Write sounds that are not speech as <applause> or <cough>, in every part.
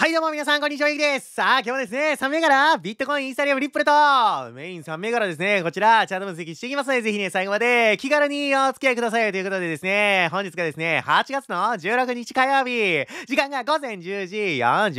はいどうも皆さんこんにちはゆきですさあ今日はですね3銘柄ビットコインインスタリアムリップルとメイン3銘柄ですねこちらチャート分析していきますのでぜひね最後まで気軽にお付き合いくださいということでですね本日がですね8月の16日火曜日時間が午前10時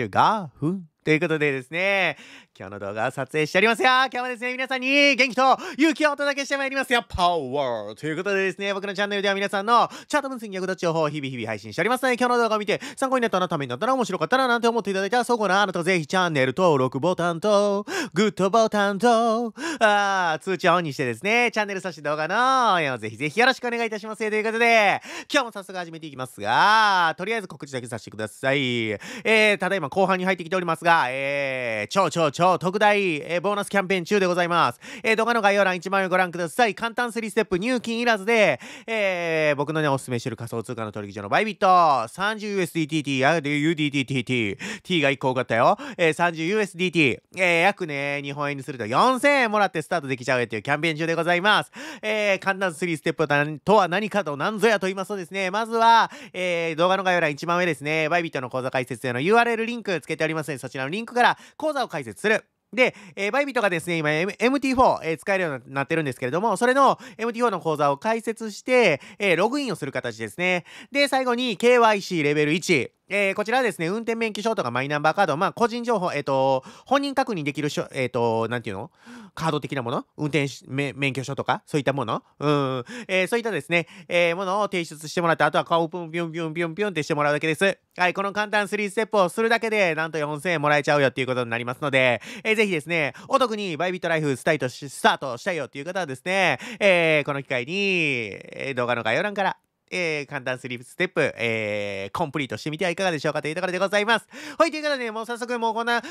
45分ということでですね、今日の動画を撮影しておりますよ今日もですね、皆さんに元気と勇気をお届けしてまいりますよパワーということでですね、僕のチャンネルでは皆さんのチャート分析役立ち情報を日々日々配信しておりますので、今日の動画を見て参考になったな、ためになったら面白かったな、なんて思っていただいたら、そこのあなたぜひチャンネル登録ボタンと、グッドボタンと、あ通知をオンにしてですね、チャンネルそして動画の応援をぜひぜひよろしくお願いいたしますということで、今日も早速始めていきますが、とりあえず告知だけさせてください。えー、ただいま後半に入ってきておりますが、えー、超超超特大、えー、ボーナスキャンペーン中でございます。えー、動画の概要欄1枚目ご覧ください。簡単3ステップ入金いらずで、えー、僕のね、おすすめしてる仮想通貨の取引所のバイビット、30USDT、t u d t t t T が1個多かったよ。えー、30USDT、えー、約ね、日本円にすると4000円もらってスタートできちゃうっていうキャンペーン中でございます。えー、簡単3ステップとは何かと何ぞやと言いますとですね、まずは、えー、動画の概要欄1番上ですね、バイビットの講座解説への URL リンクつけておりますので、そちらのリンクから講座を解説する。で、えー、バイビットがですね、今、M、t 4えー、使えるようになってるんですけれども、それの MT4 の講座を開設して、えー、ログインをする形ですね。で、最後に KYC レベル1。えー、こちらはですね、運転免許証とかマイナンバーカード、まあ、個人情報、えっ、ー、と、本人確認できるしょ、えっ、ー、と、なんていうのカード的なもの運転免許証とかそういったものうん、えー、そういったですね、えー、ものを提出してもらって、あとは顔をピュンピュンピュンピュンピュンってしてもらうだけです。はい、この簡単3ステップをするだけで、なんと4000円もらえちゃうよっていうことになりますので、えー、ぜひですね、お得にバイビットライフスタイトスタートしたいよっていう方はですね、えー、この機会に、動画の概要欄からえー、簡単スリープステップ、えー、コンプリートしてみてはいかがでしょうかというところでございます。はい、ということで、ね、もう早速もうこんな、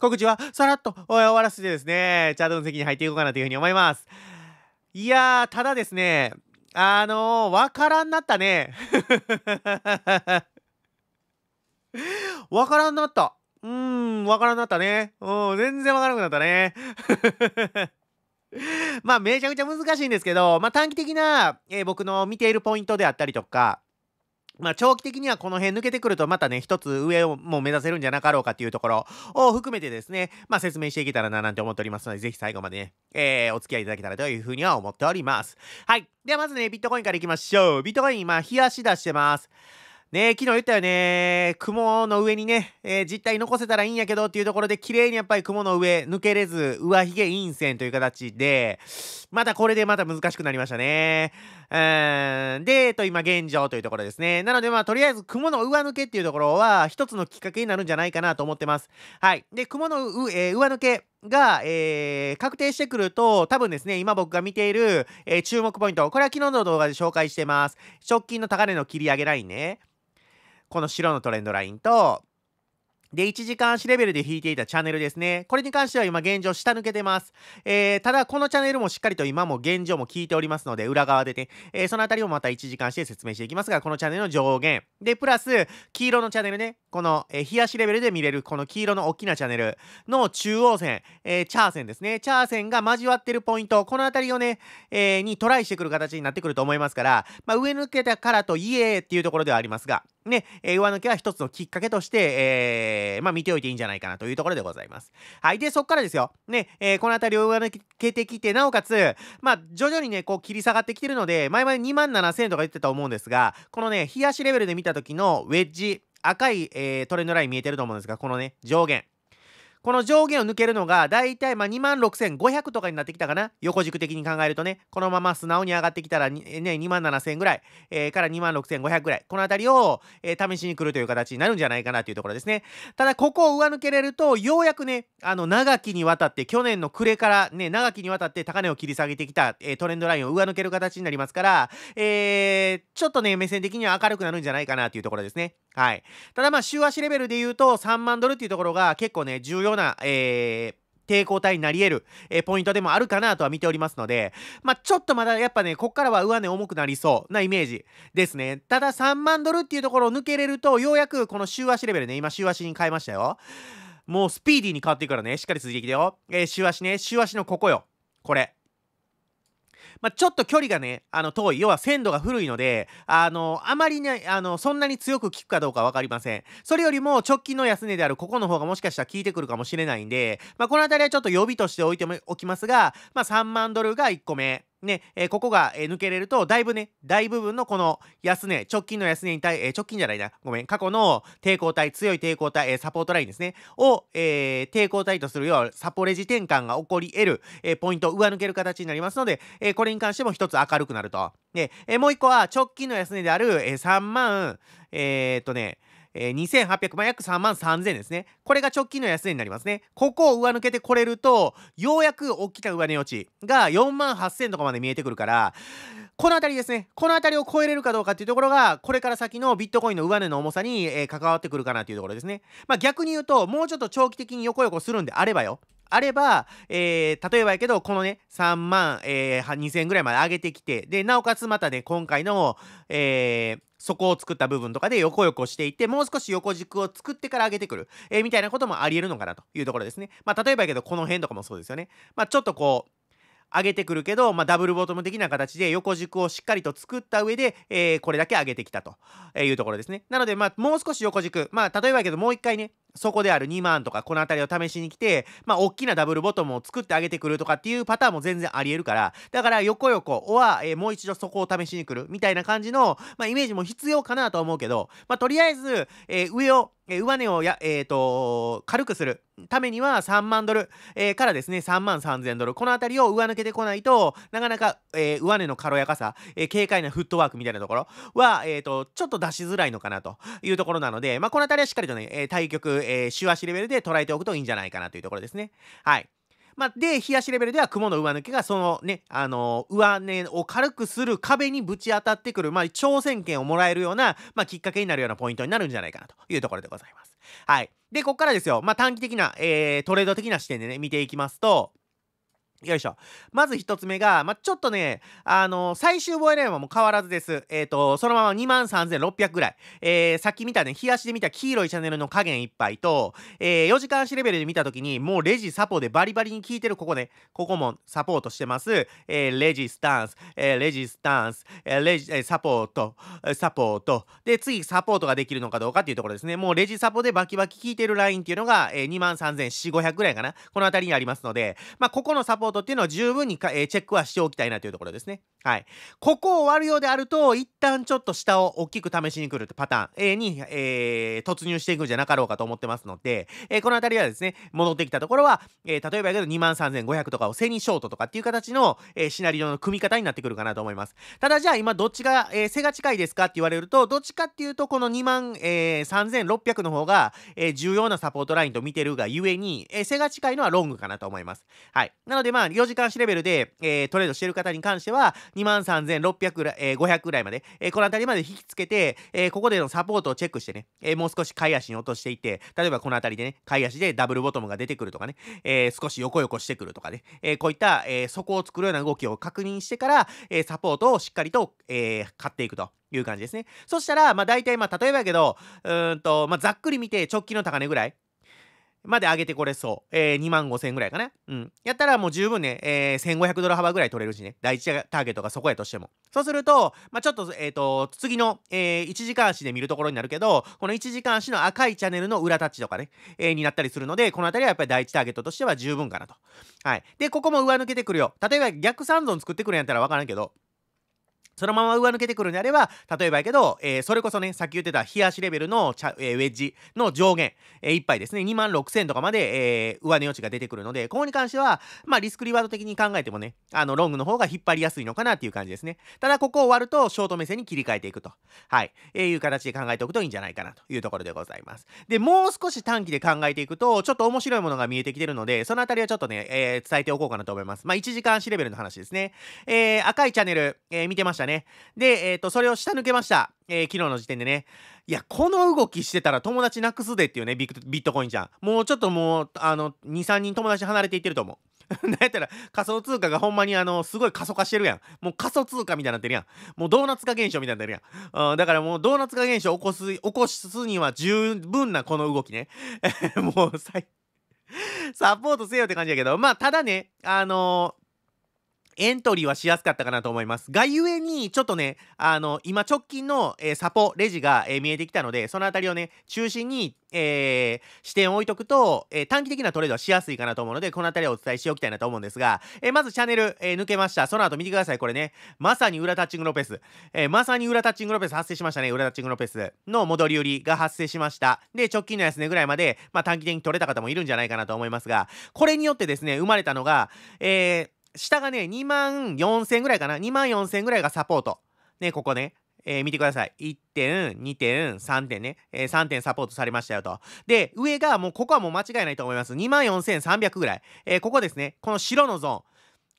告知はさらっと終わらせてですね、チャートの席に入っていこうかなというふうに思います。いやー、ただですね、あのー、わからんなったね。<laughs> わからんなった。うーん、わからんなったね。うん、全然わからなくなったね。<laughs> まあめちゃくちゃ難しいんですけど、まあ短期的な、えー、僕の見ているポイントであったりとか、まあ長期的にはこの辺抜けてくるとまたね、一つ上をもう目指せるんじゃなかろうかっていうところを含めてですね、まあ説明していけたらななんて思っておりますので、ぜひ最後までね、えー、お付き合いいただけたらというふうには思っております。はい。ではまずね、ビットコインからいきましょう。ビットコイン今、冷やし出してます。ね昨日言ったよね、雲の上にね、えー、実体残せたらいいんやけどっていうところで、綺麗にやっぱり雲の上抜けれず、上髭陰線という形で、またこれでまた難しくなりましたね。うん。で、えっと、今現状というところですね。なのでまあ、とりあえず雲の上抜けっていうところは、一つのきっかけになるんじゃないかなと思ってます。はい。で、雲のう、えー、上抜け。が、えー、確定してくると、多分ですね、今僕が見ている、えー、注目ポイント、これは昨日の動画で紹介してます。直近の高値の切り上げラインね。この白のトレンドラインと、で、1時間足レベルで引いていたチャンネルですね。これに関しては今現状下抜けてます。えー、ただこのチャンネルもしっかりと今も現状も聞いておりますので、裏側でね、えー、そのあたりをまた1時間して説明していきますが、このチャンネルの上限。で、プラス、黄色のチャンネルね、この、えー、日足レベルで見れる、この黄色の大きなチャンネルの中央線、えー、チャー線ですね。チャー線が交わってるポイント、このあたりをね、えー、にトライしてくる形になってくると思いますから、まあ、上抜けたからといえっていうところではありますが、ね、えー、上抜けは一つのきっかけとして、えー、まあ見ておいていいんじゃないかなというところでございます。はい。で、そっからですよ。ね、えー、この辺りを上抜けてきて、なおかつ、まあ徐々にね、こう切り下がってきてるので、前々2万7000とか言ってたと思うんですが、このね、冷やしレベルで見た時のウェッジ、赤い、えー、トレンドライン見えてると思うんですが、このね、上限。この上限を抜けるのが、だいたいまあ2万6500とかになってきたかな。横軸的に考えるとね、このまま素直に上がってきたら、ね、2万7000ぐらい、えー、から2万6500ぐらい、このあたりを、えー、試しに来るという形になるんじゃないかなというところですね。ただ、ここを上抜けれると、ようやくね、あの、長きにわたって、去年の暮れからね、長きにわたって高値を切り下げてきた、えー、トレンドラインを上抜ける形になりますから、えー、ちょっとね、目線的には明るくなるんじゃないかなというところですね。はい。ただまあ、週足レベルで言うと、3万ドルっていうところが結構ね、重要な、えー、抵抗体になり得る、えー、ポイントでもあるかなとは見ておりますので、まあ、ちょっとまだやっぱね、こっからは上値重くなりそうなイメージですね。ただ3万ドルっていうところを抜けれると、ようやくこの週足レベルね、今週足に変えましたよ。もうスピーディーに変わっていくからね、しっかり続いていきよ。えー、週足ね、週足のここよ。これ。まあ、ちょっと距離がね、あの、遠い、要は鮮度が古いので、あの、あまりね、あの、そんなに強く効くかどうか分かりません。それよりも、直近の安値であるここの方がもしかしたら効いてくるかもしれないんで、まあ、この辺りはちょっと予備としておいておきますが、まあ、3万ドルが1個目。ね、えここが、え抜けれると、だいぶね、大部分のこの安値、直近の安値に対、え直近じゃないな、ごめん、過去の抵抗体、強い抵抗体、えサポートラインですね、を、え抵抗体とするようサポレジ転換が起こり得る、えポイントを上抜ける形になりますので、えこれに関しても一つ明るくなると。で、えもう一個は、直近の安値である、え3万、えー、っとね、えー、2800、万、約3万3000ですね。これが直近の安値になりますね。ここを上抜けてこれると、ようやく大きな上値落ちが4万8000とかまで見えてくるから、この辺りですね。この辺りを超えれるかどうかっていうところが、これから先のビットコインの上値の重さに、えー、関わってくるかなというところですね。まあ、逆に言うと、もうちょっと長期的に横横するんであればよ。あれば、えー、例えばやけど、このね、3万、えー、2000円ぐらいまで上げてきて、で、なおかつまたね、今回の、えー、底を作った部分とかで横横していって、もう少し横軸を作ってから上げてくる、えー、みたいなこともあり得るのかなというところですね。まあ、例えばやけど、この辺とかもそうですよね。まあ、ちょっとこう、上げてくるけど、まあ、ダブルボトム的な形で横軸をしっかりと作った上で、えー、これだけ上げてきたというところですね。なので、まあ、もう少し横軸、まあ、例えばやけど、もう一回ね、こである2万とかこの辺りを試しに来て、まあ、大きなダブルボトムを作ってあげてくるとかっていうパターンも全然ありえるから、だから横横は、えー、もう一度そこを試しに来るみたいな感じの、まあ、イメージも必要かなと思うけど、まあ、とりあえず、えー、上を、えー、上値をや、えっ、ー、と、軽くするためには3万ドル、えー、からですね、3万3000ドル。この辺りを上抜けてこないと、なかなか、えー、上値の軽やかさ、えー、軽快なフットワークみたいなところは、えっ、ー、と、ちょっと出しづらいのかなというところなので、まあ、この辺りはしっかりとね、えー、対局、えー、週足レベルで捉えておくといいんじゃないかなというところですね。はい。まあ、で、冷やしレベルでは雲の上抜けが、そのね、あのー、上根を軽くする壁にぶち当たってくる、まあ、挑戦権をもらえるような、まあ、きっかけになるようなポイントになるんじゃないかなというところでございます。はい。で、ここからですよ、まあ、短期的な、えー、トレード的な視点でね、見ていきますと、よいしょ。まず一つ目が、まあ、ちょっとね、あのー、最終防衛ラインはもう変わらずです。えっ、ー、と、そのまま23,600ぐらい。えー、さっき見たね、冷やしで見た黄色いチャンネルの加減いっぱいと、えー、4時間足レベルで見たときに、もうレジサポでバリバリに効いてるここね、ここもサポートしてます。えー、レジスタンス、えー、レジスタンス、えー、レジ、えー、サポート、サポート。で、次サポートができるのかどうかっていうところですね。もうレジサポでバキバキ効いてるラインっていうのが、えー、23,400ぐらいかな。この辺りにありますので、まあ、ここのサポートことっていうのを十分にか、えー、チェックはしておきたいなというところですね。はい。ここを割るようであると、一旦ちょっと下を大きく試しに来るってパターンに、えー、突入していくんじゃなかろうかと思ってますので、えー、この辺りはですね、戻ってきたところは、えー、例えばやけど23,500とかをセニショートとかっていう形の、えシナリオの組み方になってくるかなと思います。ただじゃあ今どっちが、え背が近いですかって言われると、どっちかっていうと、この23,600の方が、え重要なサポートラインと見てるがゆえに、え背が近いのはロングかなと思います。はい。なので、まあ、4時間足レベルで、えー、トレードしてる方に関しては、23,600えー、500ぐらいまで、えー、この辺りまで引きつけて、えー、ここでのサポートをチェックしてね、えー、もう少し買い足に落としていって、例えばこの辺りでね、買い足でダブルボトムが出てくるとかね、えー、少し横横してくるとかね、えー、こういった、えー、底を作るような動きを確認してから、えー、サポートをしっかりと、えー、買っていくと。いう感じですね。そしたら、まあ大体、まあ例えばやけど、うんと、まあざっくり見て直近の高値ぐらい、まで上げてこれそう。えー、2万5千円ぐらいかな。うん。やったらもう十分ね、えー、1500ドル幅ぐらい取れるしね。第1ターゲットがそこやとしても。そうすると、まあ、ちょっと、えっ、ー、と、次の、えー、1時間足で見るところになるけど、この1時間足の赤いチャンネルの裏タッチとかね、えー、になったりするので、この辺りはやっぱり第1ターゲットとしては十分かなと。はい。で、ここも上抜けてくるよ。例えば逆三存作ってくるんやったらわからんけど、そのまま上抜けてくるんであれば、例えばやけど、えー、それこそね、さっき言ってた冷やしレベルの、えー、ウェッジの上限、えー、1杯ですね、2万6000とかまで、えー、上値余地が出てくるので、ここに関しては、まあ、リスクリワード的に考えてもね、あの、ロングの方が引っ張りやすいのかなっていう感じですね。ただ、ここを割ると、ショート目線に切り替えていくと、はい、えー、いう形で考えておくといいんじゃないかなというところでございます。で、もう少し短期で考えていくと、ちょっと面白いものが見えてきてるので、そのあたりはちょっとね、えー、伝えておこうかなと思います。まあ、1時間足レベルの話ですね。えー、赤いチャンネル、えー、見てましたね。で、えっ、ー、と、それを下抜けました。えー、昨日の時点でね。いや、この動きしてたら友達なくすでっていうね、ビットコインちゃん。もうちょっともう、あの、2、3人友達離れていってると思う。<laughs> なんやったら仮想通貨がほんまにあのすごい過疎化してるやん。もう仮想通貨みたいになってるやん。もうドーナツ化現象みたいになってるやん。うん、だからもうドーナツ化現象起こす、起こすには十分なこの動きね。<laughs> もうサポートせよって感じやけど、まあただね、あのーエントリーはしやすかったかなと思います。がゆえに、ちょっとね、あの、今直近の、えー、サポ、レジが、えー、見えてきたので、そのあたりをね、中心に、えー、視点を置いとくと、え短期的なトレードはしやすいかなと思うので、このあたりをお伝えしておきたいなと思うんですが、えまずチャンネル、え抜けました。その後見てください。これね、まさに裏タッチングロペス。えまさに裏タッチングロペス発生しましたね。裏タッチングロペスの戻り売りが発生しました。で、直近の安値ぐらいまで、まあ、短期的に取れた方もいるんじゃないかなと思いますが、これによってですね、生まれたのが、えー、下がね、2万4000ぐらいかな。2万4000ぐらいがサポート。ね、ここね。えー、見てください。1点、2点、3点ね。えー、3点サポートされましたよと。で、上がもう、ここはもう間違いないと思います。24,300ぐらい。えー、ここですね。この白のゾーン。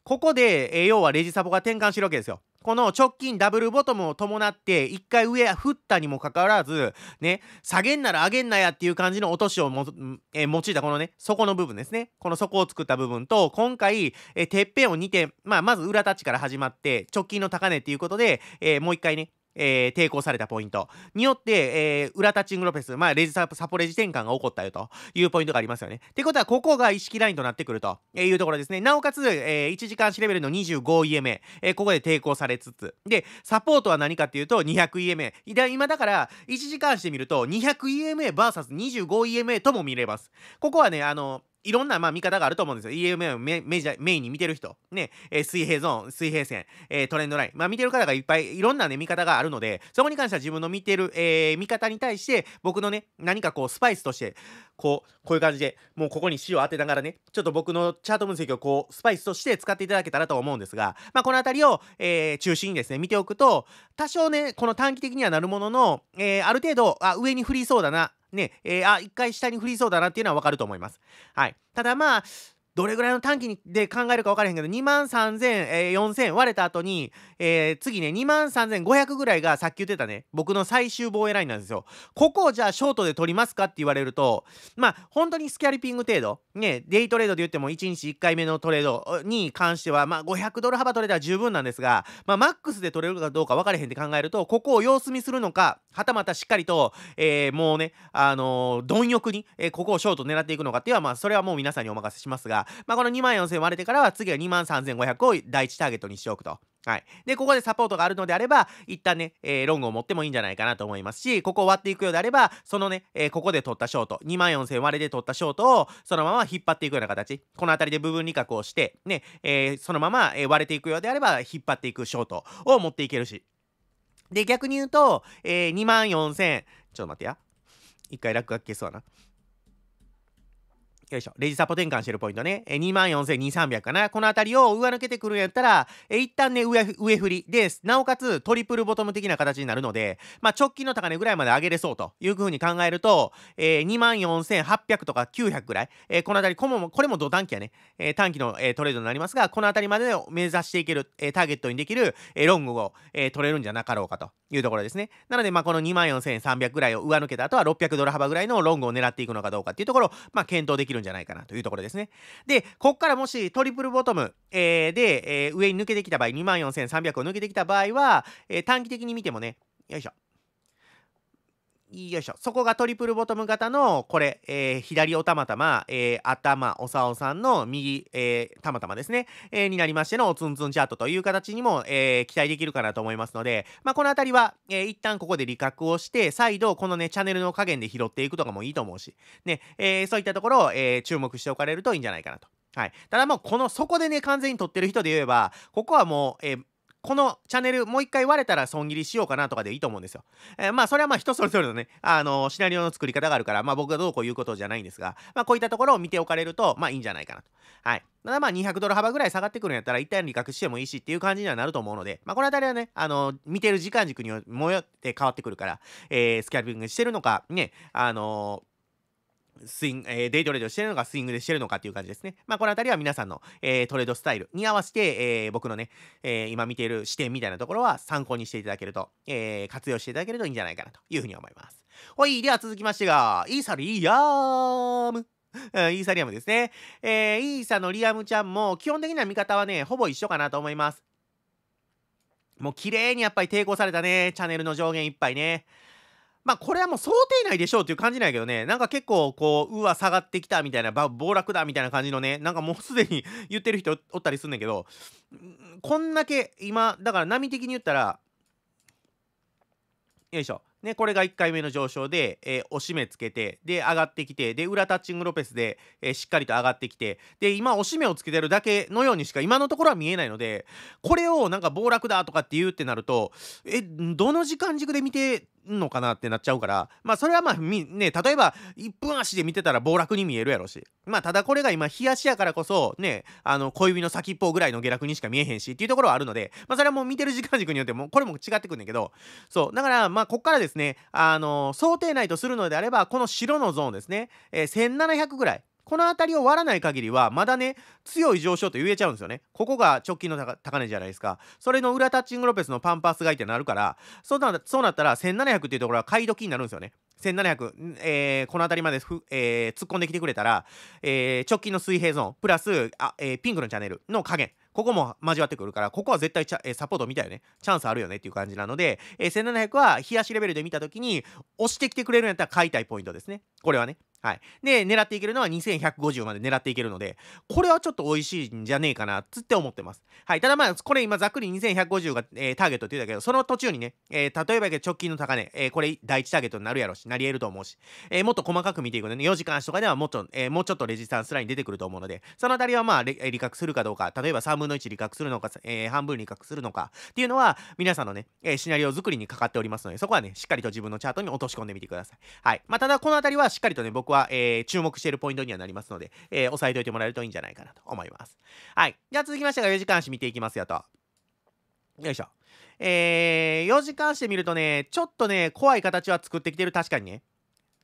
ここで、え要はレジサポが転換してるわけですよ。この直近ダブルボトムを伴って一回上振ったにもかかわらずね下げんなら上げんなやっていう感じの落としをも、えー、用いたこのね底の部分ですねこの底を作った部分と今回、えー、てっぺんを2点、まあ、まず裏立ちから始まって直近の高値っていうことで、えー、もう一回ねえー、抵抗されたポイントによって、えー、裏タッチングロペス、まあ、レジサポレジ転換が起こったよというポイントがありますよね。ってことは、ここが意識ラインとなってくるというところですね。なおかつ、えー、1時間足レベルの 25EMA、えー、ここで抵抗されつつ、で、サポートは何かっていうと 200EMA。今だから、1時間してみると 200EMAVS25EMA とも見れます。ここはね、あの、いろんなまあ見方があると思うんですよ。EMA をメメメインに見てる人、ね、えー、水平ゾーン、水平線、えー、トレンドライン、まあ見てる方がいっぱいいろんなね、見方があるので、そこに関しては自分の見てる、えー、見方に対して、僕のね、何かこうスパイスとして、こう、こういう感じで、もうここに塩を当てながらね、ちょっと僕のチャート分析をこう、スパイスとして使っていただけたらと思うんですが、まあこのあたりを、えー、中心にですね、見ておくと、多少ね、この短期的にはなるものの、えー、ある程度、あ、上に降りそうだな、ね、えー、あ、一回下に降りそうだなっていうのはわかると思います。はい。ただまあ、どれぐらいの短期で考えるか分からへんけど、2万3000、えー、4000割れた後に、えー、次ね、2万3500ぐらいがさっき言ってたね、僕の最終防衛ラインなんですよ。ここをじゃあショートで取りますかって言われると、まあ、本当にスキャリピング程度、ね、デイトレードで言っても1日1回目のトレードに関しては、まあ、500ドル幅取れたら十分なんですが、まあ、マックスで取れるかどうか分かれへんって考えると、ここを様子見するのか、はたまたしっかりと、えー、もうね、あのー、貪欲に、えー、ここをショート狙っていくのかっていうのは、まあ、それはもう皆さんにお任せしますが、まあ、この2万4000割れてからは、次は2万3500を第1ターゲットにしておくと。はい。で、ここでサポートがあるのであれば、一旦ね、えー、ロングを持ってもいいんじゃないかなと思いますし、ここ終わっていくようであれば、そのね、えー、ここで取ったショート、2 4000割れで取ったショートを、そのまま引っ張っていくような形、この辺りで部分利確をして、ね、えー、そのまま、え割れていくようであれば、引っ張っていくショートを持っていけるし。で、逆に言うと、え2 4000、ちょっと待ってや。一回落書き消そうな。よいしょ。レジサポ転換してるポイントね。え、24,2300かな。このあたりを上抜けてくるんやったら、え、一旦ね、上、上振り。で、なおかつトリプルボトム的な形になるので、まあ、直近の高値ぐらいまで上げれそうというふうに考えると、えー、24,800とか900ぐらい。えー、このあたり、こも、これも土短期やね。えー、短期の、えー、トレードになりますが、このあたりまでを目指していける、えー、ターゲットにできる、えー、ロングを、えー、取れるんじゃなかろうかというところですね。なので、まあ、この24,300ぐらいを上抜けた後は600ドル幅ぐらいのロングを狙っていくのかどうかっていうところ、まあ、検討できるるんじゃないかなというところですね。で、こっからもしトリプルボトム、えー、で、えー、上に抜けてきた場合、24,300を抜けてきた場合は、えー、短期的に見てもね、よいしょ。よいしょ。そこがトリプルボトム型の、これ、えー、左おたまたま、えー、頭、おさおさんの右、えー、たまたまですね、えになりましての、おつんつんチャートという形にも、え期待できるかなと思いますので、まあ、このあたりは、え一旦ここで理覚をして、再度、このね、チャンネルの加減で拾っていくとかもいいと思うし、ね、えそういったところを、え注目しておかれるといいんじゃないかなと。はい。ただもう、この、そこでね、完全に取ってる人で言えば、ここはもう、えこのチャンネルもう一回割れたら損切りしようかなとかでいいと思うんですよ。えー、まあそれはまあ人それぞれのね、あのシナリオの作り方があるから、まあ僕がどうこう言うことじゃないんですが、まあこういったところを見ておかれると、まあいいんじゃないかなと。はい。ただまあ200ドル幅ぐらい下がってくるんやったら一旦利確してもいいしっていう感じにはなると思うので、まあこの辺りはね、あの、見てる時間軸にもよって変わってくるから、えー、スキャルピングしてるのか、ね、あのースイング、えー、デイトレードしてるのか、スイングでしてるのかっていう感じですね。まあ、このあたりは皆さんの、えー、トレードスタイルに合わせて、えー、僕のね、えー、今見ている視点みたいなところは参考にしていただけると、えー、活用していただけるといいんじゃないかなというふうに思います。ほい、では続きましてが、イーサリアム。イーサリアムですね。えー、イーサのリアムちゃんも、基本的な見方はね、ほぼ一緒かなと思います。もう綺麗にやっぱり抵抗されたね、チャンネルの上限いっぱいね。まあこれはもう想定内でしょうっていう感じなんやけどね、なんか結構こう、うわ、下がってきたみたいな、暴落だみたいな感じのね、なんかもうすでに言ってる人おったりすんねんけど、こんだけ今、だから波的に言ったら、よいしょ。ね、これが1回目の上昇で、えー、押し目つけて、で、上がってきて、で、裏タッチングロペスで、えー、しっかりと上がってきて、で、今、押し目をつけてるだけのようにしか、今のところは見えないので、これをなんか暴落だとかって言うってなると、え、どの時間軸で見てのかなってなっちゃうからまあそれはまあね例えば1分足で見てたら暴落に見えるやろしまあただこれが今冷やしやからこそねあの小指の先っぽぐらいの下落にしか見えへんしっていうところはあるのでまあそれはもう見てる時間軸によってもこれも違ってくんだけどそうだからまあこっからですねあの想定内とするのであればこの白のゾーンですね、えー、1700ぐらいこの辺りを割らない限りは、まだね、強い上昇と言えちゃうんですよね。ここが直近の高値じゃないですか。それの裏タッチングロペスのパンパースがいってなるから、そうなそうなったら1700っていうところは買い時になるんですよね。1700、えー、この辺りまでふ、えー、突っ込んできてくれたら、えー、直近の水平ゾーン、プラスあ、えー、ピンクのチャンネルの加減。ここも交わってくるから、ここは絶対えー、サポート見たよね。チャンスあるよねっていう感じなので、えー、1700は冷やしレベルで見たときに、押してきてくれるんやったら買いたいポイントですね。これはね。はい。で、狙っていけるのは2150まで狙っていけるので、これはちょっと美味しいんじゃねえかな、つって思ってます。はい。ただまあ、これ今ざっくり2150が、えー、ターゲットって言うんだけど、その途中にね、えー、例えば直近の高値、えー、これ第1ターゲットになるやろし、なり得ると思うし、えもっと細かく見ていくのね、4時間足とかではもうちょ,、えもうちょっとレジスタンスライン出てくると思うので、そのあたりはまあ、理覚するかどうか、例えば3分の1理覚するのか、え半分理覚するのかっていうのは、皆さんのね、えシナリオ作りにかかっておりますので、そこはね、しっかりと自分のチャートに落とし込んでみてください。はい。まあ、ただこのあたりはしっかりとね、僕は、えー、注目しているポイントにはなりますので、えー、押さえておいてもらえるといいんじゃないかなと思います。はい。じゃあ続きましてが4時間足見ていきますよと。よいしょ。えー、4時間足で見るとね、ちょっとね、怖い形は作ってきてる、確かにね。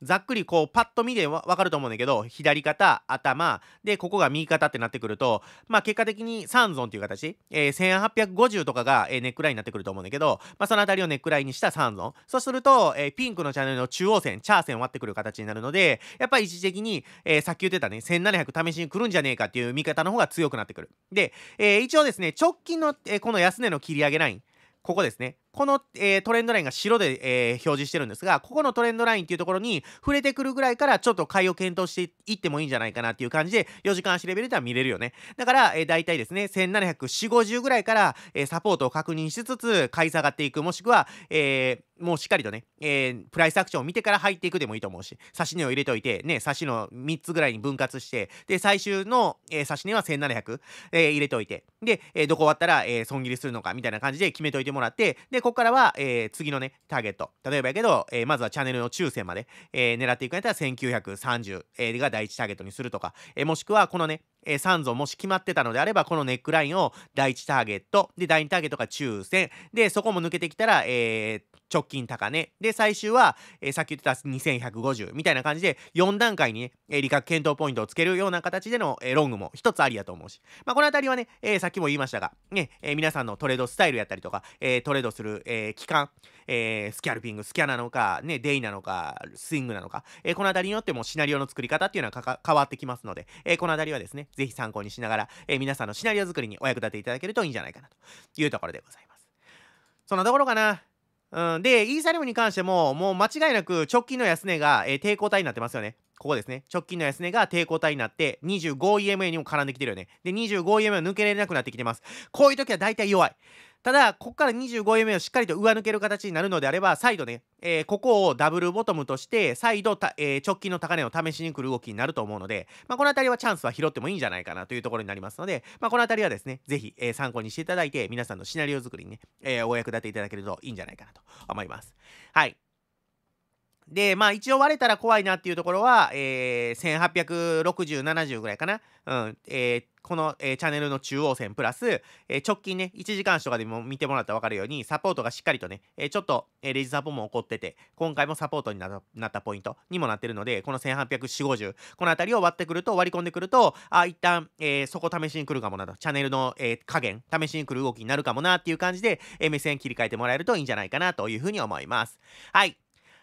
ざっくりこうパッと見でわかると思うんだけど左肩頭でここが右肩ってなってくるとまあ結果的に3尊っていう形、えー、1850とかが、えー、ネックラインになってくると思うんだけど、まあ、その辺りをネックラインにした3尊そうすると、えー、ピンクのチャンネルの中央線チャー線割ってくる形になるのでやっぱり一時的に、えー、さっき言ってたね1700試しに来るんじゃねえかっていう見方の方が強くなってくるで、えー、一応ですね直近の、えー、この安値の切り上げラインここですね。この、えー、トレンドラインが白で、えー、表示してるんですが、ここのトレンドラインっていうところに触れてくるぐらいからちょっと買いを検討していってもいいんじゃないかなっていう感じで、4時間足レベルでは見れるよね。だから、えー、大体ですね、1700、5 0ぐらいから、えー、サポートを確認しつつ、買い下がっていく、もしくは、えー、もうしっかりとね、えー、プライスアクションを見てから入っていくでもいいと思うし、差し値を入れておいて、ね、差しの3つぐらいに分割して、で、最終の、えー、差し値は1700、えー、入れておいて、で、えー、どこ終わったら、えー、損切りするのかみたいな感じで決めておいてもらって、で、ここからは、えー、次のね、ターゲット。例えばやけど、えー、まずはチャンネルの中線まで、えー、狙っていくんやったら1930、えー、が第一ターゲットにするとか、えー、もしくはこのね、えー、3層もし決まってたのであれば、このネックラインを第1ターゲット、で、第2ターゲットが抽選、で、そこも抜けてきたら、えー、直近高値。で、最終は、えー、さっき言ってた2150みたいな感じで、4段階にね、えー、理学検討ポイントをつけるような形での、えー、ロングも一つありやと思うし、まあ、この辺りはね、えー、さっきも言いましたが、ね、えー、皆さんのトレードスタイルやったりとか、えー、トレードする、えー、期間、えー、スキャルピング、スキャなのか、ね、デイなのか、スイングなのか、えー、この辺りによってもシナリオの作り方っていうのはか変わってきますので、えー、この辺りはですね、ぜひ参考にしながら、えー、皆さんのシナリオ作りにお役立ていただけるといいんじゃないかなというところでございます。そんなところかな。うん、で、イーサリアムに関しても、もう間違いなく直近の安値が、えー、抵抗体になってますよね。ここですね。直近の安値が抵抗体になって、25EMA にも絡んできてるよね。で、25EMA 抜けれなくなってきてます。こういう時は大体弱い。ただ、ここから25円目をしっかりと上抜ける形になるのであれば、再度ね、えー、ここをダブルボトムとして、再度た、えー、直近の高値を試しに来る動きになると思うので、まあ、この辺りはチャンスは拾ってもいいんじゃないかなというところになりますので、まあ、この辺りはですね、ぜひ、えー、参考にしていただいて、皆さんのシナリオ作りにね、えお役立ていただけるといいんじゃないかなと思います。はい。で、まあ一応割れたら怖いなっていうところは、えー、1860、70ぐらいかな。うん。えー、この、えー、チャンネルの中央線プラス、えー、直近ね、1時間とかでも見てもらったらわかるように、サポートがしっかりとね、えー、ちょっと、えレジサポも起こってて、今回もサポートになったポイントにもなってるので、この1840、50、この辺りを割ってくると、割り込んでくると、あ、一旦、えそこ試しに来るかもなと、チャンネルの、え加減、試しに来る動きになるかもなっていう感じで、え目線切り替えてもらえるといいんじゃないかなというふうに思います。はい。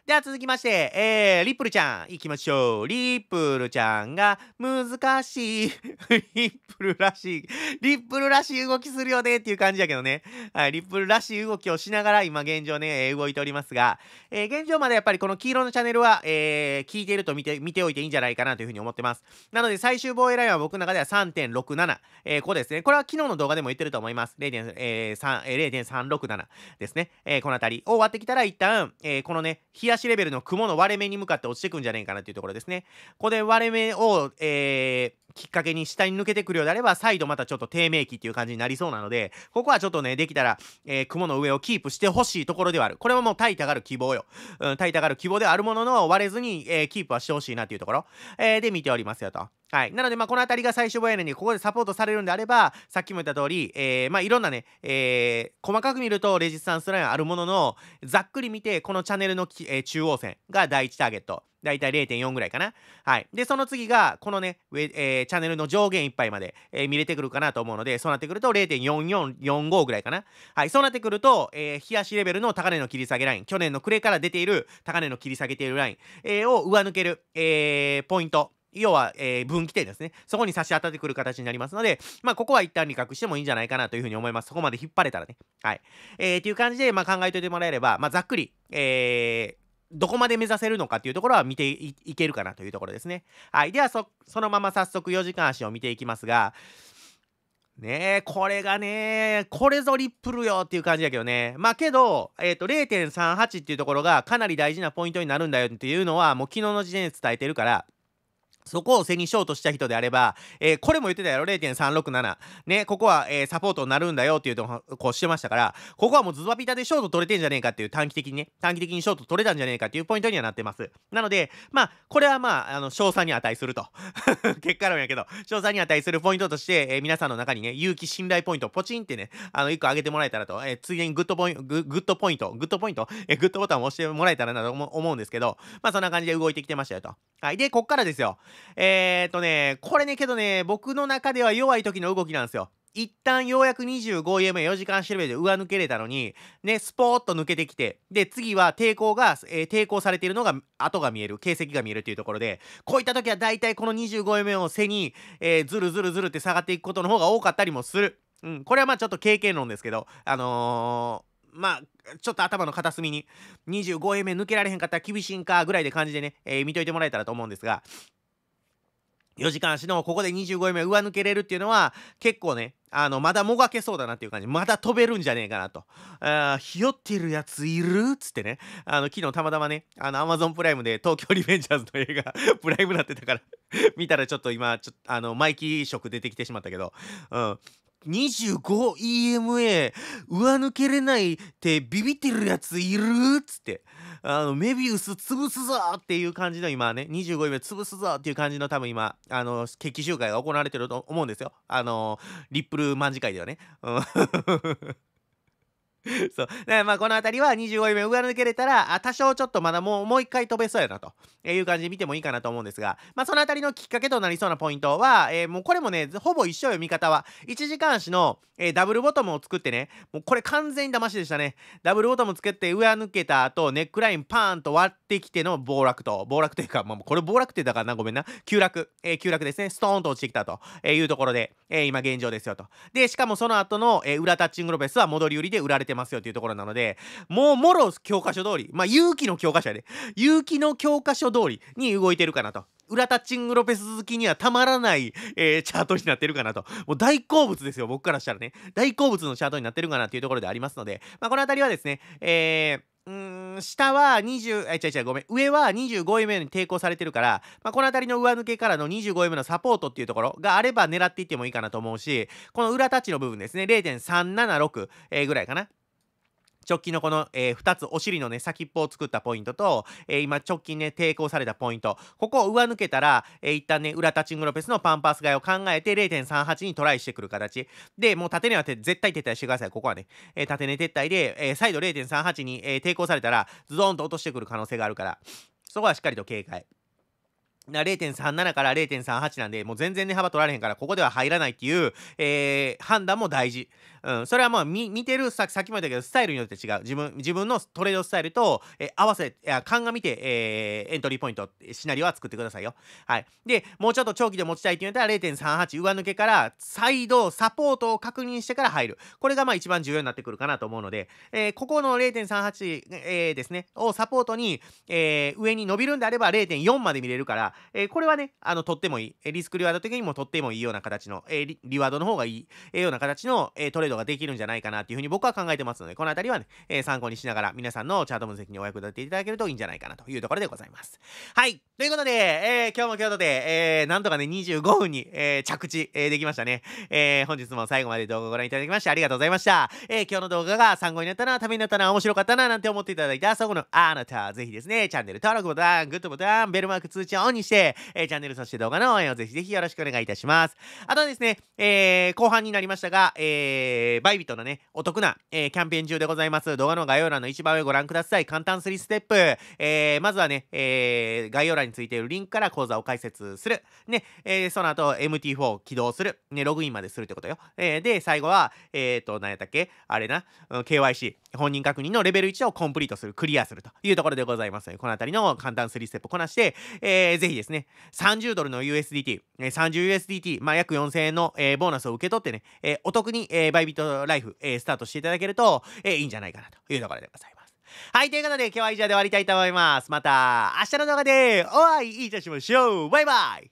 では続きまして、えー、リップルちゃん、いきましょう。リップルちゃんが難しい。<laughs> リップルらしい。リップルらしい動きするよねっていう感じだけどね。はい、リップルらしい動きをしながら今現状ね、えー、動いておりますが、えー、現状までやっぱりこの黄色のチャンネルは、えー、聞いていると見て、見ておいていいんじゃないかなというふうに思ってます。なので最終防衛ラインは僕の中では3.67。えー、ここですね。これは昨日の動画でも言ってると思います。0.3、えー、0.367ですね。えー、このあたりを終わってきたら一旦、えー、このね、右足レベルの雲の割れ目に向かって落ちてくんじゃねえかなっていうところですね。ここで割れ目を、えーきっかけに下に抜けてくるようであれば、再度またちょっと低迷期っていう感じになりそうなので、ここはちょっとね、できたら、えー、雲の上をキープしてほしいところではある。これはもう対たがる希望よ。うん、対たがる希望ではあるものの、割れずに、えー、キープはしてほしいなっていうところ、えー、で見ておりますよと。はい。なので、まあ、この辺りが最終防衛にここでサポートされるんであれば、さっきも言った通り、えー、まあ、いろんなね、えー、細かく見るとレジスタンスラインあるものの、ざっくり見て、このチャンネルの、えー、中央線が第1ターゲット。だいたい0.4ぐらいかな。はい。で、その次が、このね、えー、チャンネルの上限いっぱいまで、えー、見れてくるかなと思うので、そうなってくると0.4445ぐらいかな。はい。そうなってくると、えー、冷やしレベルの高値の切り下げライン、去年の暮れから出ている高値の切り下げているライン、えー、を上抜ける、えー、ポイント。要は、えー、分岐点ですね。そこに差し当たってくる形になりますので、まあ、ここは一旦理覚してもいいんじゃないかなというふうに思います。そこまで引っ張れたらね。はい。えー、という感じで、まあ、考えておいてもらえれば、まあ、ざっくり、えー、どこまで目指せるのかというところは見ていけるかなというところですね。はい。ではそ、そのまま早速4時間足を見ていきますが、ねえ、これがね、これぞリップルよっていう感じだけどね。まあけど、えっ、ー、と、0.38っていうところがかなり大事なポイントになるんだよっていうのは、もう昨日の時点で伝えてるから、そこを背にしようとした人であれば、えー、これも言ってたやろ、0.367。ね、ここは、えー、サポートになるんだよっていうとこうしてましたから、ここはもうズバピタでショート取れてんじゃねえかっていう短期的にね、短期的にショート取れたんじゃねえかっていうポイントにはなってます。なので、まあ、これはまあ、あの、賞賛に値すると。<laughs> 結果論やけど、賞賛に値するポイントとして、えー、皆さんの中にね、勇気信頼ポイント、ポチンってね、あの、一個上げてもらえたらと、えついでにグッドポイント、グッドポイント、グッドポイント、えグッドボタンを押してもらえたらなと思うんですけど、まあ、そんな感じで動いてきてましたよと。はい。で、こっからですよ。えー、っとね、これね、けどね、僕の中では弱い時の動きなんですよ。一旦ようやく 25EM4 時間ルベで上抜けれたのに、ね、スポーッと抜けてきて、で、次は抵抗が、えー、抵抗されているのが、後が見える、形跡が見えるっていうところで、こういった時は大体この 25EM を背に、えー、ずるずるずるって下がっていくことの方が多かったりもする。うん、これはまあちょっと経験論ですけど、あのー、まあ、ちょっと頭の片隅に、25円目抜けられへんかったら厳しいんかぐらいで感じでね、えー、見といてもらえたらと思うんですが、4時間足のここで25名上抜けれるっていうのは結構ねあのまだもがけそうだなっていう感じまだ飛べるんじゃねえかなとあひよってるやついるっつってねあの昨日たまたまねあの Amazon プライムで東京リベンジャーズの映画 <laughs> プライムなってたから見たらちょっと今ちょあのマイキー色出てきてしまったけど、うん、25EMA 上抜けれないってビビってるやついるっつってあのメビウス潰すぞっていう感じの今ね 25EMA 潰すぞっていう感じの多分今あの決起集会が行われてると思うんですよあのリップル卍会ではね。うん <laughs> そう。まあこの辺りは25位目上抜けれたら、多少ちょっとまだもう、もう一回飛べそうやなという感じで見てもいいかなと思うんですが、まあその辺りのきっかけとなりそうなポイントは、えー、もうこれもね、ほぼ一緒よ、見方は。1時間足の、えー、ダブルボトムを作ってね、もうこれ完全に騙しでしたね。ダブルボトム作って上抜けた後、ネックラインパーンと割ってきての暴落と、暴落というか、まあこれ暴落ってだからな、ごめんな。急落、えー、急落ですね。ストーンと落ちてきたというところで、えー、今現状ですよと。で、しかもその後の、えー、裏タッチングロペスは戻り売りで売られててますよっていうところなので、もうもろ教科書通り、まあ、勇気の教科書やで、勇気の教科書通りに動いてるかなと。裏タッチングロペス好きにはたまらない、えー、チャートになってるかなと。もう大好物ですよ、僕からしたらね。大好物のチャートになってるかなっていうところでありますので、まあ、この辺りはですね、えー、下は20、あ、違う違う、ごめん。上は25位目に抵抗されてるから、まあ、この辺りの上抜けからの25位目のサポートっていうところがあれば狙っていってもいいかなと思うし、この裏タッチの部分ですね、0.376、えー、ぐらいかな。直近のこの、えー、2つお尻のね、先っぽを作ったポイントと、えー、今直近ね、抵抗されたポイント。ここを上抜けたら、えー、一旦ね、裏タッチングロペスのパンパス替を考えて0.38にトライしてくる形。で、もう縦根は絶対撤退してください。ここはね、えー、縦根撤退で、えー、再度0.38に、えー、抵抗されたら、ズドンと落としてくる可能性があるから、そこはしっかりと警戒。な0.37から0.38なんで、もう全然値、幅取られへんから、ここでは入らないっていう、えー、判断も大事。うん、それはまあ、見てるさ、さっきも言ったけど、スタイルによって違う。自分、自分のトレードスタイルと、えー、合わせ、えー、鑑みて、えー、エントリーポイント、シナリオは作ってくださいよ。はい。で、もうちょっと長期で持ちたいって言ったら、0.38上抜けから、再度、サポートを確認してから入る。これがまあ、一番重要になってくるかなと思うので、えー、ここの0.38、えー、ですね、をサポートに、えー、上に伸びるんであれば、0.4まで見れるから、えー、これはね、あの、とってもいい。リスクリワード的にもとってもいいような形の、えー、リリワードの方がいい、えー、ような形の、えー、トレードができるんじゃないかなっていうふうに僕は考えてますので、このあたりはね、えー、参考にしながら皆さんのチャート分析にお役立ていただけるといいんじゃないかなというところでございます。はい。ということで、えー、今日も今日とで、えー、なんとかね、25分に、えー、着地、えー、できましたね。えー、本日も最後まで動画をご覧いただきましてありがとうございました。えー、今日の動画が参考になったな、ためになったな、面白かったな、なんて思っていただいた、そこのあなた、ぜひですね、チャンネル登録ボタン、グッドボタン、ベルマーク通知をオンににして、えー、チャンネルそして動画の応援をぜひぜひよろしくお願いいたします。あとはですね、えー、後半になりましたが、えー、バイビットのね、お得な、えー、キャンペーン中でございます。動画の概要欄の一番上ご覧ください。簡単3ステップ。えー、まずはね、えー、概要欄についているリンクから講座を開設する。ね、えー、その後、MT4 起動する。ね、ログインまでするってことよ。えー、で、最後は、えっ、ー、と、何やったっけあれな、KYC、本人確認のレベル1をコンプリートする、クリアするというところでございます。このあたりの簡単3ステップこなして、えー、ぜひひですね、30ドルの USDT、え 30USDT、まあ、約4000円の、えー、ボーナスを受け取ってね、えー、お得に、えー、バイビットライフ、えスタートしていただけると、えいいんじゃないかなというところでございます。はい、ということで今日は以上で終わりたいと思います。また明日の動画でお会いいたしましょう。バイバイ